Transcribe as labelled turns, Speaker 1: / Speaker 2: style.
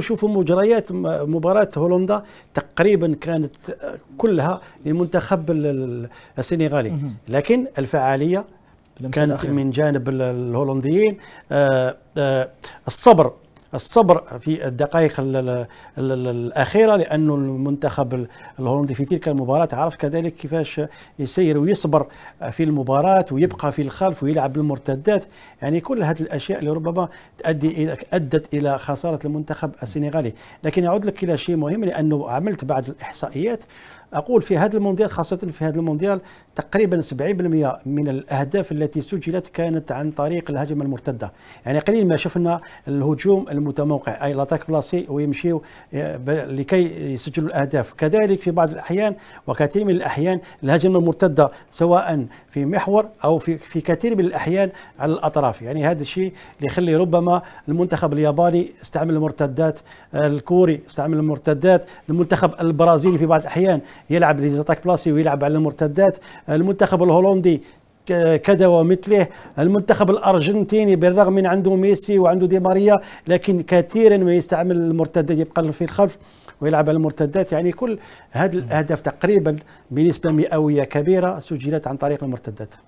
Speaker 1: شوفوا مجريات مباراة هولندا تقريبا كانت كلها للمنتخب السنغالي لكن الفعالية كانت من جانب الهولنديين آه، آه، الصبر الصبر في الدقائق الأخيرة لأن المنتخب الهولندي في تلك المباراة عرف كذلك كيفاش يسير ويصبر في المباراة ويبقى في الخلف ويلعب بالمرتدات يعني كل هذه الأشياء اللي ربما تؤدي إلى أدت إلى خسارة المنتخب السنغالي لكن يعود لك إلى شيء مهم لأنه عملت بعض الإحصائيات اقول في هذا المونديال خاصه في هذا المونديال تقريبا 70% من الاهداف التي سجلت كانت عن طريق الهجمه المرتده يعني قليل ما شفنا الهجوم المتموقع اي لاتاك بلاسي ويمشيو آه، لكي يسجلوا الاهداف كذلك في بعض الاحيان وكثير من الاحيان الهجمه المرتده سواء في محور او في في كثير من الاحيان على الاطراف يعني هذا الشيء اللي يخلي ربما المنتخب الياباني استعمل المرتدات آه، الكوري استعمل المرتدات المنتخب البرازيلي في بعض الاحيان يلعب ليزاتاك بلاسي ويلعب على المرتدات المنتخب الهولندي كذا ومثله المنتخب الارجنتيني بالرغم من عنده ميسي وعنده دي ماريا لكن كثيرا ما يستعمل المرتدات يبقى في الخلف ويلعب على المرتدات يعني كل هذا الاهداف تقريبا بنسبه مئويه كبيره سجلت عن طريق المرتدات